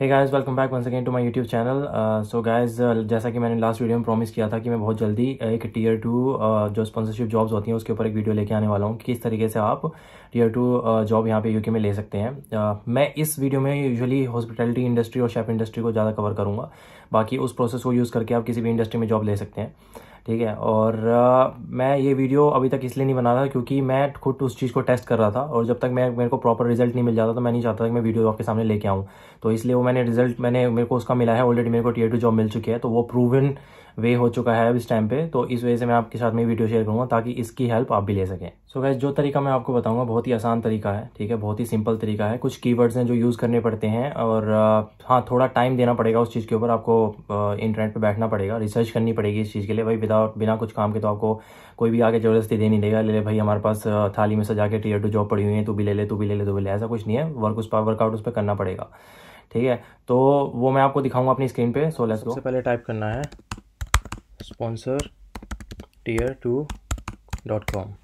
Hey guys welcome back once again to my YouTube channel so guys जैसा कि मैंने last video में promise किया था कि मैं बहुत जल्दी एक टीयर टू uh, जो स्पॉन्सरशिप जॉब्स होती हैं उसके ऊपर एक वीडियो लेके आने वाला हूँ कि किस तरीके से आप टीयर टू जॉब यहाँ पे यूके में ले सकते हैं uh, मैं इस वीडियो में यूजली हॉस्पिटलिटी इंडस्ट्री और शेफ इंडस्ट्री को ज़्यादा कवर करूँगा बाकी उस प्रोसेस को यूज़ करके आप किसी भी इंडस्ट्री में जॉब ले सकते हैं ठीक है और आ, मैं ये वीडियो अभी तक इसलिए नहीं बना रहा क्योंकि मैं खुद उस चीज़ को टेस्ट कर रहा था और जब तक मैं मेरे को प्रॉपर रिजल्ट नहीं मिल जाता तो मैं नहीं चाहता था कि मैं वीडियो आपके सामने लेके आऊँ तो इसलिए वो मैंने रिजल्ट मैंने मेरे को उसका मिला है ऑलरेडी मेरे को टीयर टू जॉब मिल चुकी है तो वो प्रूवन वे हो चुका है अब इस टाइम पर तो इस वजह से मैं आपके साथ में वीडियो शेयर करूँगा ताकि इसकी हेल्प आप भी ले सकें सो गैस जो तरीका मैं आपको बताऊंगा बहुत ही आसान तरीका है ठीक है बहुत ही सिंपल तरीका है कुछ कीवर्ड्स हैं जो यूज़ करने पड़ते हैं और uh, हाँ थोड़ा टाइम देना पड़ेगा उस चीज़ के ऊपर आपको इंटरनेट uh, पे बैठना पड़ेगा रिसर्च करनी पड़ेगी इस चीज़ के लिए भाई विदाउट बिना कुछ काम के तो आपको कोई भी आगे ज़बरदस्ती दे नहीं देगा ले ले भाई हमारे पास uh, थाली में सजा के टीयर टू जॉब पड़ी हुई है तू भी ले ले तू भी ले ले तू भी ले ऐसा कुछ नहीं है वर्क उस पर वर्कआउट उस पर करना पड़ेगा ठीक है तो वो मैं आपको दिखाऊंगा अपनी स्क्रीन पर सो लेट्स सबसे पहले टाइप करना है sponsor tier two dot com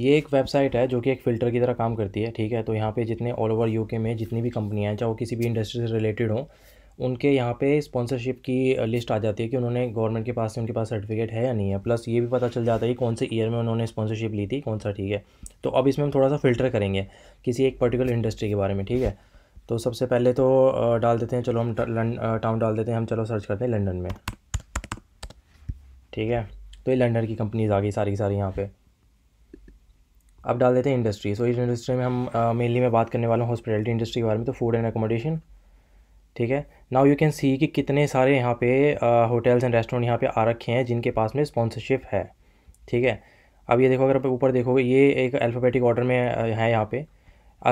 ये एक वेबसाइट है जो कि एक फ़िल्टर की तरह काम करती है ठीक है तो यहाँ पे जितने ऑल ओवर यूके में जितनी भी कंपनियाँ हैं चाहे वो किसी भी इंडस्ट्री से रिलेटेड हों उनके यहाँ पे स्पॉन्सरशिप की लिस्ट आ जाती है कि उन्होंने गवर्नमेंट के पास से उनके पास सर्टिफिकेट है या नहीं है प्लस ये भी पता चल जाता है कि कौन से ईयर में उन्होंने स्पॉन्सरशिप ली थी कौन सा ठीक है तो अब इसमें हम थोड़ा सा फ़िल्टर करेंगे किसी एक पर्टिकुलर इंडस्ट्री के बारे में ठीक है तो सबसे पहले तो डाल देते हैं चलो हम टाउन डाल देते हैं हम चलो सर्च करते हैं लंडन में ठीक है तो ये लंडन की कंपनीज आ गई सारी सारी यहाँ पर अब डाल देते हैं इंडस्ट्री सो इस इंडस्ट्री में हम मेनली मैं बात करने वाला हूँ हॉस्पिटलिटी इंडस्ट्री के बारे में तो फूड एंड एकोमोडेशन ठीक है नाउ यू कैन सी कि कितने सारे यहाँ पे होटल्स एंड रेस्टोरेंट यहाँ पे आ रखे हैं जिनके पास में स्पॉन्सरशिप है ठीक है अब ये देखो अगर आप ऊपर देखोगे ये एक अल्फ़ाबेटिक ऑर्डर में है यहाँ पे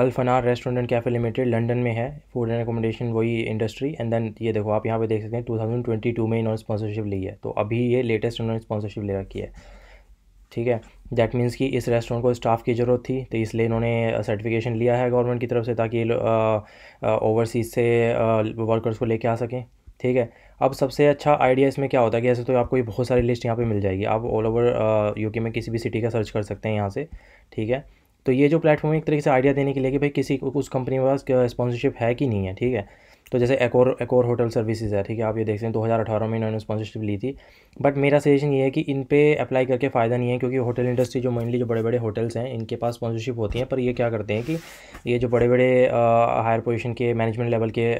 Alfanar restaurant and cafe limited London में है फूड एंड एकोमोडेशन वही इंडस्ट्री एंड देन ये देखो आप यहाँ पे देख सकते हैं 2022 में इन्होंने स्पॉन्सरशिप ली है तो अभी ये लेटेस्ट इन्होंने स्पॉन्सरशिप ले रखी है ठीक है दैट मीन्स कि इस रेस्टोरेंट को स्टाफ की ज़रूरत थी तो इसलिए इन्होंने सर्टिफिकेशन लिया है गवर्नमेंट की तरफ से ताकि ओवरसीज से वर्कर्स को लेके आ सकें ठीक है अब सबसे अच्छा आइडिया इसमें क्या होता है कि ऐसे तो आपको ये बहुत सारी लिस्ट यहाँ पे मिल जाएगी आप ऑल ओवर यूके में किसी भी सिटी का सर्च कर सकते हैं यहाँ से ठीक है तो ये जो प्लेटफॉर्म एक तरीके से आइडिया देने के लिए कि भाई किसी उस कंपनी के पास स्पॉन्सरशिप है कि नहीं है ठीक है तो जैसे एक और एक और होटल सर्विसेज है ठीक है आप ये देख सकते हैं दो हज़ार अठारह में इन्होंने स्पॉन्सरशिप ली थी बट मेरा सजेशन ये है कि इन पे अप्लाई करके फ़ायदा नहीं है क्योंकि होटल इंडस्ट्री जो मेनली जो बड़े बड़े होटल्स हैं इनके पास स्पॉन्सरशिप होती है पर ये क्या करते हैं कि ये जो बड़े बड़े हायर पोजिशन के मैनेजमेंट लेवल के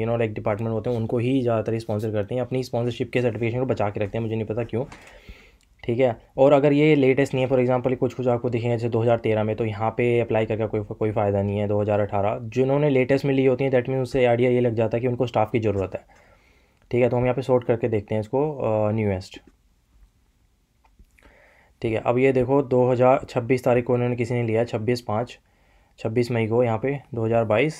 यू नो लाइक डिपार्टमेंट होते हैं उनको ही ज़्यादातर स्पॉन्सर करते हैं अपनी स्पॉन्सरशिप के सर्टिफिकेशन को बचा के रखते हैं मुझे नहीं पता क्यों ठीक है और अगर ये लेटेस्ट नहीं है फॉर एग्जांपल कुछ कुछ आपको दिखे जैसे 2013 में तो यहाँ पे अप्लाई करके कोई कोई फ़ायदा नहीं है 2018 जिन्होंने लेटेस्ट में ली होती है दैट मीन उससे आइडिया ये लग जाता है कि उनको स्टाफ की ज़रूरत है ठीक है तो हम यहाँ पे शॉर्ट करके देखते हैं इसको न्यूएस्ट ठीक है अब ये देखो दो तारीख को उन्होंने किसी ने लिया छब्बीस पाँच छब्बीस मई को यहाँ पे 2022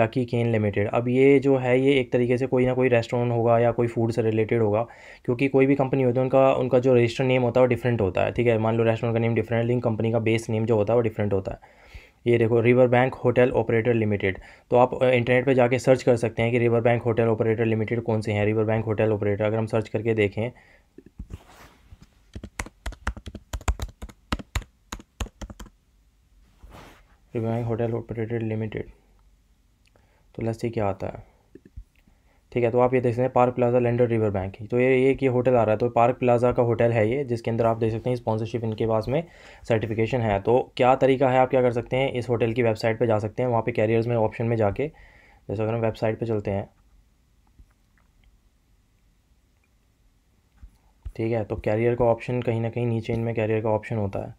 लकी केन लिमिटेड अब ये जो है ये एक तरीके से कोई ना कोई रेस्टोरेंट होगा या कोई फूड से रिलेटेड होगा क्योंकि कोई भी कंपनी होती है उनका उनका जो रजिस्टर नेम होता है वो डिफरेंट होता है ठीक है मान लो रेस्टोरेंट का नेम डिफरेंट लेकिन कंपनी का बेस नेम जो होता है वो डिफरेंट होता है ये देखो River Bank Hotel Operator Limited तो आप इंटरनेट पर जाके सर्च कर सकते हैं कि River Bank Hotel Operator Limited कौन से हैं रिवर बैंक होटल ऑपरेटर अगर हम सर्च करके देखें रिवाइंग होटल ऑपरेटेड लिमिटेड तो लस्सी क्या आता है ठीक है तो आप ये देख सकते हैं Park Plaza lander River Bank तो ये ये होटल आ रहा है तो पार्क प्लाजा का होटल है ये जिसके अंदर आप देख सकते हैं स्पॉन्सरशिप इनके पास में सर्टिफिकेशन है तो क्या तरीका है आप क्या कर सकते हैं इस होटल की वेबसाइट पे जा सकते हैं वहाँ पे कैरियर्स में ऑप्शन में जाके जैसे अगर हम वेबसाइट पर चलते हैं ठीक है तो कैरियर का ऑप्शन कहीं ना कहीं नीचे इनमें कैरियर का ऑप्शन होता है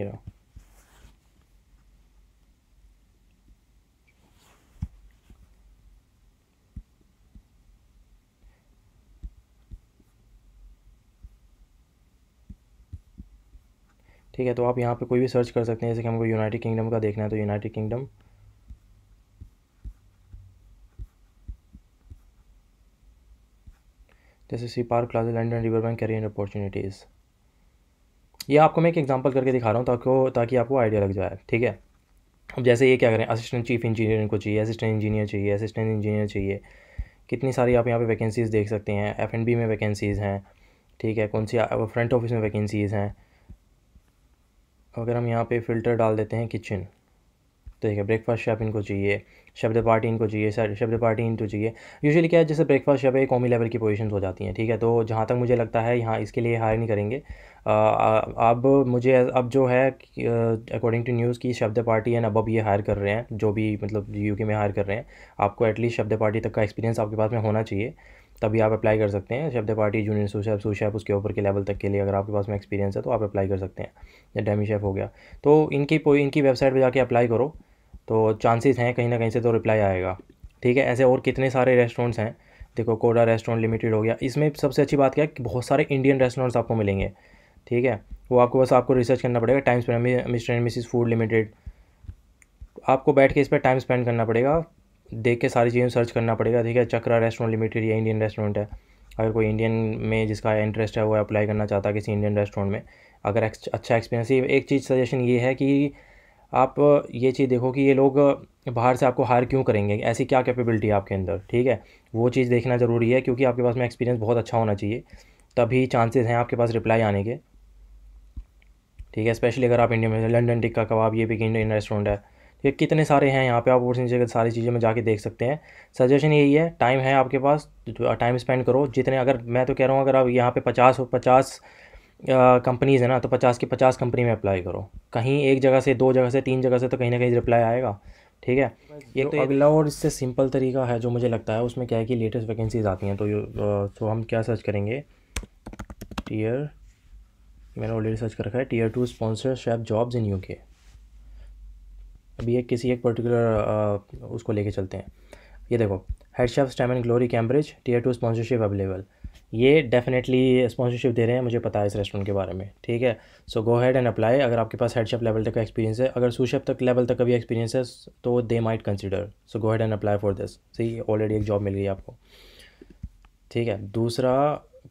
you know. ठीक है तो आप यहाँ पे कोई भी सर्च कर सकते हैं जैसे कि हमको यूनाइटेड किंगडम का देखना है तो यूनाइटेड किंगडम जैसे see Park Plaza London River Bank career opportunities ये आपको मैं एक एग्जांपल करके दिखा रहा हूँ ताकि ताकि आपको आइडिया लग जाए ठीक है अब जैसे ये क्या करें असिस्टेंट चीफ इंजीनियर को चाहिए असिस्टेंट इंजीनियर चाहिए असिस्टेंट इंजीनियर चाहिए कितनी सारी आप यहाँ पे वैकेंसीज़ देख सकते हैं एफ एंड बी में वैकेंसीज़ हैं ठीक है कौन सी फ्रंट ऑफिस में वैकेंसीज़ हैं अगर हम यहाँ पर फ़िल्टर डाल देते हैं किचन तो ठीक है ब्रेकफास्ट शॉप इनको चाहिए शब्द पार्टी इनको चाहिए सर शब्द पार्टी इनको चाहिए यूजुअली क्या है जैसे ब्रेकफास्ट शब है कौमी लेवल की पोजीशंस हो जाती हैं ठीक है तो जहाँ तक मुझे लगता है यहाँ इसके लिए हायर नहीं करेंगे अब मुझे अब जो है अकॉर्डिंग टू न्यूज़ की शब्द पार्टी एंड अब ये हायर कर रहे हैं जो भी मतलब यू में हायर कर रहे हैं आपको एटलीस्ट शब्द पार्टी तक का एक्सपीरियंस आपके पास में होना चाहिए तभी आप अप्लाई कर सकते हैं शब्द पार्टी जूनियर सूशैप सूशैप उसके ऊपर के लेवल तक के लिए अगर आपके पास में एक्सपीरियंस है तो आप अप्लाई कर सकते हैं या डेमी शेफ हो गया तो इनकी इनकी वेबसाइट पर जाके अप्लाई करो तो चांसेस हैं कहीं ना कहीं से तो रिप्लाई आएगा ठीक है ऐसे और कितने सारे रेस्टोरेंट्स हैं देखो कोडा रेस्टोरेंट लिमिटेड हो गया इसमें सबसे अच्छी बात क्या है कि बहुत सारे इंडियन रेस्टोरेंट्स आपको मिलेंगे ठीक है वो आपको बस आपको रिसर्च करना पड़ेगा time spend Mister and Mrs Food Limited आपको बैठ के इस पर टाइम स्पेंड करना पड़ेगा देख के सारी चीज़ें सर्च करना पड़ेगा ठीक है चक्रा रेस्टोरेंट लिमिटेड या इंडियन रेस्टोरेंट है अगर कोई इंडियन में जिसका इंटरेस्ट है वो अप्लाई करना चाहता है किसी इंडियन रेस्टोरेंट में अगर अच्छा एक्सपीरियंस एक चीज़ सजेशन ये है कि आप ये चीज़ देखो कि ये लोग बाहर से आपको हायर क्यों करेंगे ऐसी क्या कैपेबिलिटी है आपके अंदर ठीक है वो चीज़ देखना ज़रूरी है क्योंकि आपके पास में एक्सपीरियंस बहुत अच्छा होना चाहिए तभी चांसेस हैं आपके पास रिप्लाई आने के ठीक है स्पेशली अगर आप इंडिया में लंडन टिक्का कबाब ये भी इंडियन रेस्टोरेंट है ये कितने सारे हैं यहाँ पे आप अपॉर्चुनिटी सारी चीज़ें में जाके देख सकते हैं सजेशन यही है टाइम है आपके पास टाइम स्पेंड करो जितने अगर मैं तो कह रहा हूँ अगर आप यहाँ पे पचास पचास कंपनीज़ है ना तो पचास की पचास कंपनी में अप्लाई करो कहीं एक जगह से दो जगह से तीन जगह से तो कहीं ना कहीं रिप्लाई आएगा ठीक है तो ये तो अगला और इससे सिंपल तरीका है जो मुझे लगता है उसमें क्या है कि लेटेस्ट वैकेंसीज आती हैं तो तो हम क्या सर्च करेंगे टीयर मैंने ऑलरेडी सर्च कर रखा है tier two sponsorship jobs in U K अभी एक किसी एक पर्टिकुलर उसको लेके चलते हैं ये देखो head chef Stem and Glory Cambridge tier two sponsorship available ये डेफिनेटली स्पॉन्सरशिप दे रहे हैं मुझे पता है इस रेस्टोरेंट के बारे में ठीक है so go head and apply अगर आपके पास हेड शेफ लेवल तक का एक्सपीरियंस है अगर सू शेफ तक लेवल तक का भी एक्सपीरियंस है तो they might consider so go head and apply for this सही ऑलरेडी एक जॉब मिल गई आपको ठीक है दूसरा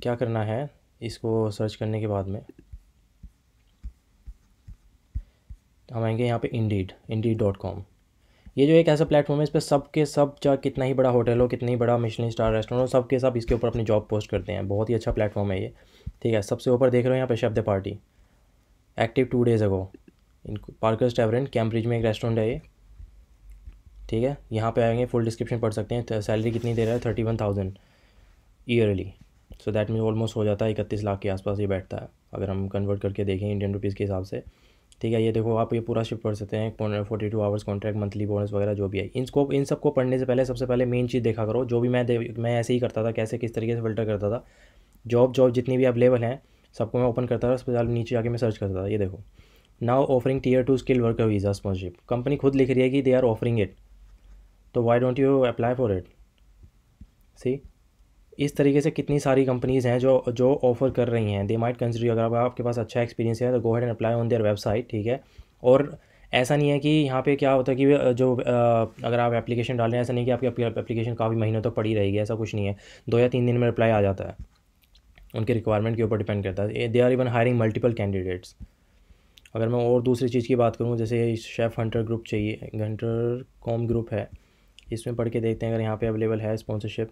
क्या करना है इसको सर्च करने के बाद में हम आएंगे यहाँ पे इंडीड इंडीड डॉट कॉम ये जो एक ऐसा प्लेटफॉर्म है इस पर सब के सब चाहे कितना ही बड़ा होटल हो कितनी बड़ा मिशन स्टार रेस्टोरेंट हो सब के सब इसके ऊपर अपनी जॉब पोस्ट करते हैं बहुत ही अच्छा प्लेटफॉर्म है ये ठीक है सबसे ऊपर देख रहे हो यहाँ पे शब्द party active two days ago इनको पार्कर्स टेवरेंट कैम्ब्रिज में एक रेस्टोरेंट है ये ठीक है यहाँ पे आएंगे फुल डिस्क्रिप्शन पढ़ सकते हैं सैलरी कितनी दे रहा है thirty one thousand yearly so that mean almost हो जाता है इकतीस लाख के आसपास ये बैठता है अगर हम कन्वर्ट करके देखें इंडियन रुपीज़ के हिसाब से ठीक है ये देखो आप ये पूरा शिफ्ट पढ़ सकते हैं forty two hours contract monthly bonus वगैरह जो भी है इनको इन सबको पढ़ने से पहले सबसे पहले मेन चीज़ देखा करो जो भी मैं मैं ऐसे ही करता था कैसे किस तरीके से फिल्टर करता था जॉब जॉब जितनी भी अवेलेबल हैं सबको मैं ओपन करता था उसके बाद नीचे आके मैं सर्च करता था ये देखो now offering tier two skill worker visa sponsorship company खुद लिख रही है कि दे आर ऑफरिंग इट तो why don't you apply for it see इस तरीके से कितनी सारी कंपनीज़ हैं जो जो ऑफर कर रही हैं दे माइट कंसिडर अगर आपके पास अच्छा एक्सपीरियंस है तो go head and apply on their website ठीक है और ऐसा नहीं है कि यहाँ पे क्या होता है कि जो अगर आप एप्लीकेशन हैं ऐसा नहीं कि आपकी एप्लीकेशन काफ़ी महीनों तक तो पड़ी रहेगी ऐसा कुछ नहीं है दो या तीन दिन में रिप्लाई आ जाता है उनके रिक्वायरमेंट के ऊपर डिपेंड करता है they are even hiring multiple candidates अगर मैं और दूसरी चीज़ की बात करूँ जैसे शेफ़ हंटर ग्रुप चाहिए हंटर कॉम ग्रुप है इसमें पढ़ के देखते हैं अगर यहाँ पर अवेलेबल है स्पॉन्सरशिप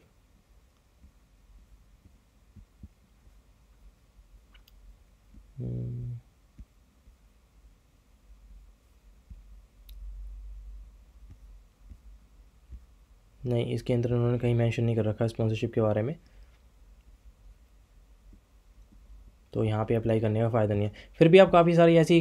हम्म। नहीं इसके अंदर उन्होंने कहीं मेंशन नहीं कर रखा स्पॉन्सरशिप के बारे में तो यहाँ पे अप्लाई करने का फ़ायदा नहीं है फिर भी आप काफ़ी सारी ऐसी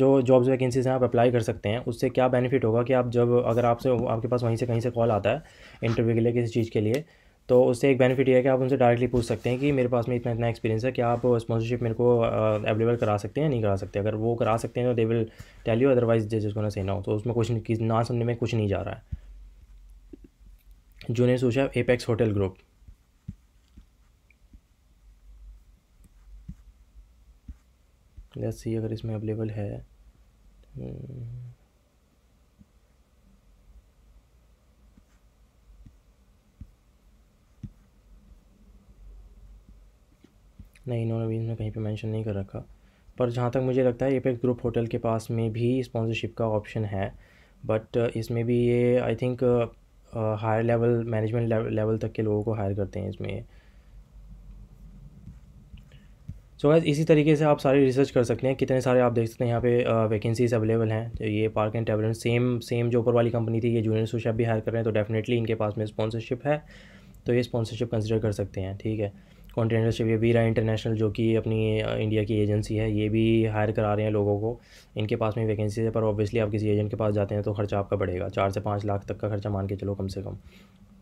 जो जॉब्स वैकेंसीज हैं आप अप्लाई कर सकते हैं उससे क्या बेनिफिट होगा कि आप जब अगर आपसे आपके पास वहीं से कहीं से कॉल आता है इंटरव्यू के लिए किसी चीज़ के लिए तो उससे एक बेनिफिट ये है कि आप उनसे डायरेक्टली पूछ सकते हैं कि मेरे पास में इतना इतना एक्सपीरियंस है कि आप स्पॉन्सरशिप मेरे को अवेलेबल करा सकते हैं या नहीं करा सकते अगर वो करा सकते हैं तो they will tell you otherwise जिस जिसको ना सेना हो तो उसमें कुछ ना सुनने में कुछ नहीं जा रहा है जूनियर सोचा Apex hotel group let's see अगर इसमें अवेलेबल है हम्म। नहीं इन्होंने भी इसमें कहीं पे मेंशन नहीं कर रखा पर जहाँ तक मुझे लगता है एपेक्स ग्रुप होटल के पास में भी स्पॉन्सरशिप का ऑप्शन है बट uh, इसमें भी ये I think higher level management level तक के लोगों को हायर करते हैं इसमें सो so गैस इसी तरीके से आप सारी रिसर्च कर सकते हैं कितने सारे आप देख सकते हैं यहाँ पे वैकेंसीज uh, अवेलेबल हैं तो ये पार्क एंड टेबलेंट सेम सेम जो ऊपर वाली कंपनी थी ये जूनियर सोशेफ भी हायर कर रहे हैं तो डेफिनेटली इनके पास में स्पॉन्सरशिप है तो ये स्पॉन्सरशिप कंसिडर कर सकते हैं ठीक है कॉन्टीनेंटल या वीरा इंटरनेशनल जो कि अपनी इंडिया की एजेंसी है ये भी हायर करा रहे हैं लोगों को इनके पास में वैकेंसी है पर ऑब्वियसली आप किसी एजेंट के पास जाते हैं तो खर्चा आपका बढ़ेगा चार से पाँच लाख तक का खर्चा मान के चलो कम से कम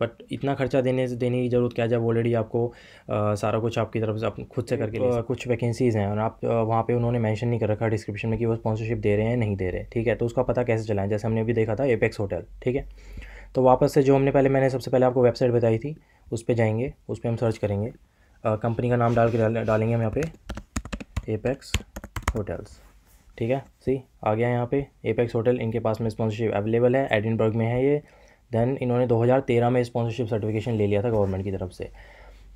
बट इतना खर्चा देने देने की ज़रूरत क्या जब ऑलरेडी आपको आ, सारा कुछ आपकी तरफ से आप खुद से करके तो, कुछ वैकेंसीज़ हैं और आप वहाँ पे उन्होंने मेंशन नहीं कर रखा डिस्क्रिप्शन में कि वो स्पॉन्सरशिप दे रहे हैं नहीं दे रहे ठीक है तो उसका पता कैसे चलाएं जैसे हमने अभी देखा था एपेक्स होटल ठीक है तो वापस से जो हमने पहले मैंने सबसे पहले आपको वेबसाइट बताई थी उस पर जाएंगे उस पर हम सर्च करेंगे कंपनी का नाम डाल के डाल, डालेंगे हम यहाँ पे एपेक्स होटल्स ठीक है सी आ गया यहाँ पे एपेक्स होटल इनके पास में स्पॉन्सरशिप अवेलेबल है एडिनबर्ग में है ये देन इन्होंने 2013 में स्पॉन्सरशिप सर्टिफिकेशन ले लिया था गवर्नमेंट की तरफ से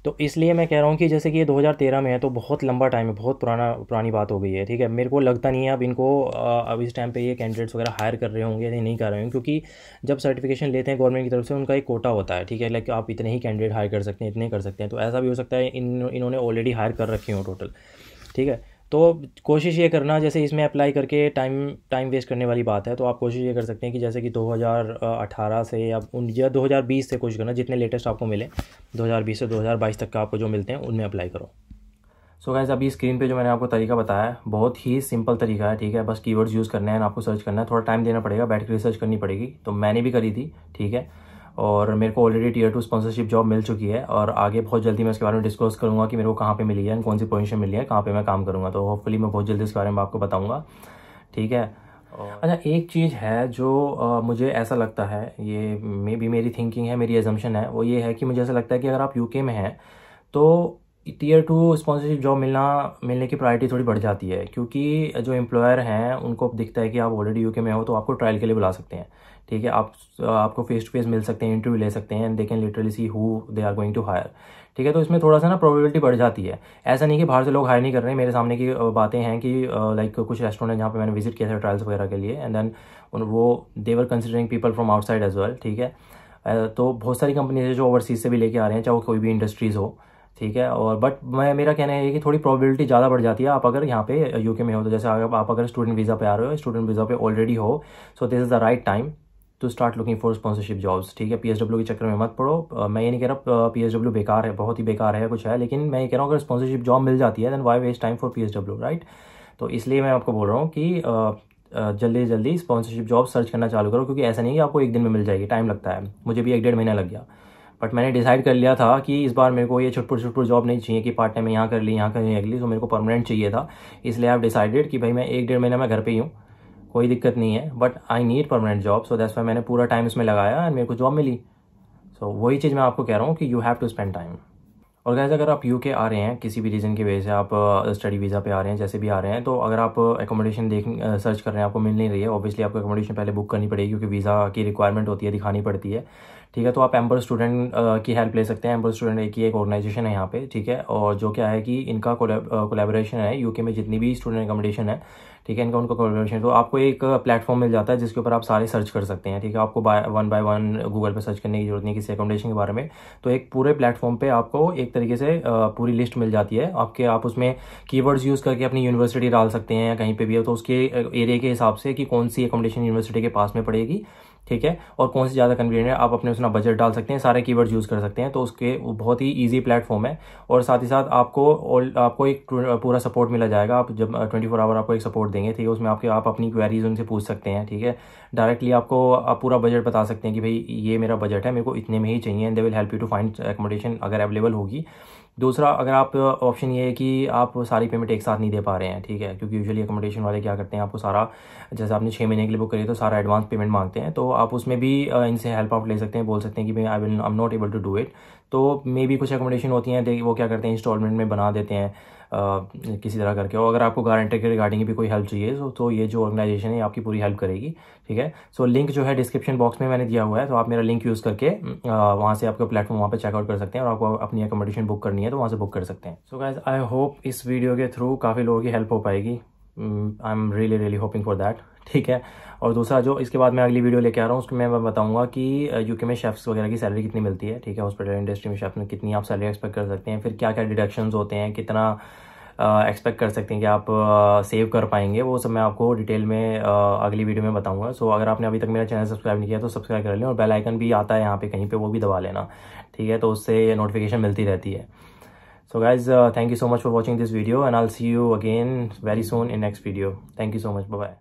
तो इसलिए मैं कह रहा हूँ कि जैसे कि ये 2013 में है तो बहुत लंबा टाइम है बहुत पुराना पुरानी बात हो गई है ठीक है मेरे को लगता नहीं है अब इनको अब इस टाइम पे ये कैंडिडेट्स वगैरह हायर कर रहे होंगे या नहीं कर रहे होंगे क्योंकि जब सर्टिफिकेशन लेते हैं गवर्नमेंट की तरफ से उनका एक कोटा होता है ठीक है लाइक आप इतने ही कैंडिडेट हायर कर सकते हैं इतने कर सकते हैं तो ऐसा भी हो सकता है इन इन्होंने ऑलरेडी हायर कर रखे हों टोटल ठीक है तो कोशिश ये करना जैसे इसमें अप्लाई करके टाइम टाइम वेस्ट करने वाली बात है तो आप कोशिश ये कर सकते हैं कि जैसे कि 2018 से या उन या 2020 से कोशिश करना जितने लेटेस्ट आपको मिले 2020 से 2022 तक का आपको जो मिलते हैं उनमें अप्लाई करो सो so गाइज अभी स्क्रीन पे जो मैंने आपको तरीका बताया है बहुत ही सिंपल तरीका है ठीक है बस कीवर्ड्स यूज़ करने हैं आपको सर्च करना है थोड़ा टाइम देना पड़ेगा बैठ कर रिसर्च करनी पड़ेगी तो मैंने भी करी थी ठीक है और मेरे को already tier two sponsorship job मिल चुकी है और आगे बहुत जल्दी मैं उसके बारे में डिस्कस करूँगा कि मेरे को कहाँ पे मिली है कौन सी पोजीशन मिली है कहाँ पे मैं काम करूँगा तो होपफुली मैं बहुत जल्दी इसके बारे में आपको बताऊँगा ठीक है अच्छा एक चीज़ है जो आ, मुझे ऐसा लगता है ये मे बी मेरी थिंकिंग है मेरी एजम्पन है वो ये है कि मुझे ऐसा लगता है कि अगर आप यूके में हैं तो टीयर टू स्पॉन्सरशिप जॉब मिलना मिलने की प्रायोरिटी थोड़ी बढ़ जाती है क्योंकि जो एम्प्लॉयर हैं उनको दिखता है कि आप ऑलरेडी यूके में हो तो आपको ट्रायल के लिए बुला सकते हैं ठीक है आप आपको फेस टू फेस मिल सकते हैं इंटरव्यू ले सकते हैं and they can literally see who they are going to hire ठीक है तो इसमें थोड़ा सा ना प्रोबेबिलिटी बढ़ जाती है ऐसा नहीं कि बाहर से लोग हायर नहीं कर रहे हैं मेरे सामने की बातें हैं कि लाइक कुछ रेस्टोरेंट जहाँ पर मैंने विजिट किया था ट्रायल्स वगैरह के लिए एंड देन वो they're considering people from outside as well ठीक है तो बहुत सारी कंपनीज है जो ओवरसीज से भी लेके आ रहे हैं चाहे वो कोई भी इंडस्ट्रीज़ हो ठीक है और बट मैं मेरा कहना है कि थोड़ी प्रोबेबिलिटी ज़्यादा बढ़ जाती है आप अगर यहाँ पे यूके में हो तो जैसे अगर आप अगर स्टूडेंट वीज़ा पे आ रहे हो स्टूडेंट वीज़ा पे ऑलरेडी हो so this is the right time to start looking for sponsorship jobs ठीक है पी के चक्कर में मत पड़ो मैं ये नहीं कह रहा पी बेकार है बहुत ही बेकार है कुछ है लेकिन मैं ये कह रहा हूँ अगर स्पॉन्सरशिप जॉब मिल जाती है then why waste time for P right तो इसलिए मैं आपको बोल रहा हूँ कि जल्दी जल्दी स्पॉन्सरशिप जॉब सर्च करना चालू करो क्योंकि ऐसा नहीं कि आपको एक दिन में मिल जाएगी टाइम लगता है मुझे भी एक डेढ़ महीना लग गया बट मैंने डिसाइड कर लिया था कि इस बार मेरे को ये छुटपुट छुटपुट जॉब नहीं चाहिए कि पार्ट टाइम यहाँ कर ली यहाँ कर ली अगली तो मेरे को परमानेंट चाहिए था इसलिए आप डिसाइडेड कि भाई मैं एक डेढ़ महीना मैं घर पर ही हूँ कोई दिक्कत नहीं है but I need permanent job so that's why मैंने पूरा टाइम इसमें लगाया एंड मेरे को जॉब मिली सो so, वही चीज़ मैं आपको कह रहा हूँ कि you have to spend time और गैस अगर आप यूके आ रहे हैं किसी भी रीज़न की वजह से आप स्टडी uh, वीज़ा पे आ रहे हैं जैसे भी आ रहे हैं तो अगर आप एकोमोडेशन uh, देख सर्च uh, कर रहे हैं आपको मिल नहीं रही है ऑब्वियसली आपको एकोमोडेशन पहले बुक करनी पड़ेगी क्योंकि वीज़ा की रिक्वायरमेंट होती है दिखानी पड़ती है ठीक है तो आप एम्बर स्टूडेंट uh, की हेल्प ले सकते हैं एम्बर स्टूडेंट की एक ऑर्गेनाइजेशन है यहाँ पे ठीक है और जो क्या है कि इनका कोलेबोरेशन uh, है यूके में जितनी भी स्टूडेंट एकोमोडेशन है ठीक है इनका उनका कोलेबोरेशन तो आपको एक प्लेटफॉर्म uh, मिल जाता है जिसके ऊपर आप सारे सर्च कर सकते हैं ठीक है आपको by one by one Google पर सर्च करने की जरूरत नहीं किसी एकोमोडेशन के बारे में तो एक पूरे प्लेटफॉर्म पर आपको एक तरीके से पूरी लिस्ट मिल जाती है आपके आप उसमें कीवर्ड्स यूज़ करके अपनी यूनिवर्सिटी डाल सकते हैं या कहीं पर भी हो तो उसके एरिया के हिसाब से कि कौन सी एकोमोडेशन यूनिवर्सिटी के पास में पड़ेगी ठीक है और कौन सी ज़्यादा कन्वीनियंट है आप अपने उसमें बजट डाल सकते हैं सारे कीवर्ड्स यूज़ कर सकते हैं तो उसके वो बहुत ही ईजी प्लेटफॉर्म है और साथ ही साथ आपको और आपको एक पूरा सपोर्ट मिला जाएगा आप जब ट्वेंटी फोर आवर आपको एक सपोर्ट देंगे ठीक है उसमें आपके आप अपनी क्वेरीज उनसे पूछ सकते हैं ठीक है डायरेक्टली आपको आप पूरा बजट बता सकते हैं कि भाई ये मेरा बजट है मेरे को इतने में ही चाहिए and they will help you to find accommodation अगर अवेलेबल होगी दूसरा अगर आप ऑप्शन ये है कि आप सारी पेमेंट एक साथ नहीं दे पा रहे हैं ठीक है क्योंकि यूजुअली अकोमोडेशन वाले क्या करते हैं आपको सारा जैसे आपने छः महीने के लिए बुक करिए तो सारा एडवांस पेमेंट मांगते हैं तो आप उसमें भी इनसे हेल्प आउट ले सकते हैं बोल सकते हैं कि भाई I will I am not able to do it तो मे भी कुछ अकोमोडेशन होती हैं वो क्या करते हैं इंस्टॉलमेंट में बना देते हैं किसी तरह करके और अगर आपको गारंटर के रिगार्डिंग भी कोई हेल्प चाहिए तो, तो ये जो ऑर्गेनाइजेशन है आपकी पूरी हेल्प करेगी ठीक है सो लिंक जो है डिस्क्रिप्शन बॉक्स में मैंने दिया हुआ है तो आप मेरा लिंक यूज़ करके वहाँ से आपका प्लेटफॉर्म वहाँ पर चेकआउट कर सकते हैं और आपको अपनी अकोमोडेशन बुक करनी है तो वहाँ से बुक कर सकते हैं सो गाइज आई होप इस वीडियो के थ्रू काफ़ी लोगों की हेल्प हो पाएगी I am really really hoping for that ठीक है और दूसरा जो इसके बाद मैं अगली वीडियो लेके आ रहा हूँ उसमें मैं बताऊंगा कि यूके में शेफ्स वगैरह की सैलरी कितनी मिलती है ठीक है हॉस्पिटल इंडस्ट्री में शेफ में कितनी आप सैलरी एक्सपेक्ट कर सकते हैं फिर क्या क्या डिडक्शंस होते हैं कितना एक्सपेक्ट कर सकते हैं कि आप सेव कर पाएंगे वो सब मैं आपको डिटेल में अगली वीडियो में बताऊंगा सो अगर आपने अभी तक मेरा चैनल सब्सक्राइब नहीं किया तो सब्सक्राइब कर लें और बेल आइकन भी आता है यहाँ पे कहीं पे वो भी दबा लेना ठीक है तो उससे नोटिफिकेशन मिलती रहती है so guys thank you so much for watching this video and I'll see you again very soon in next video thank you so much bye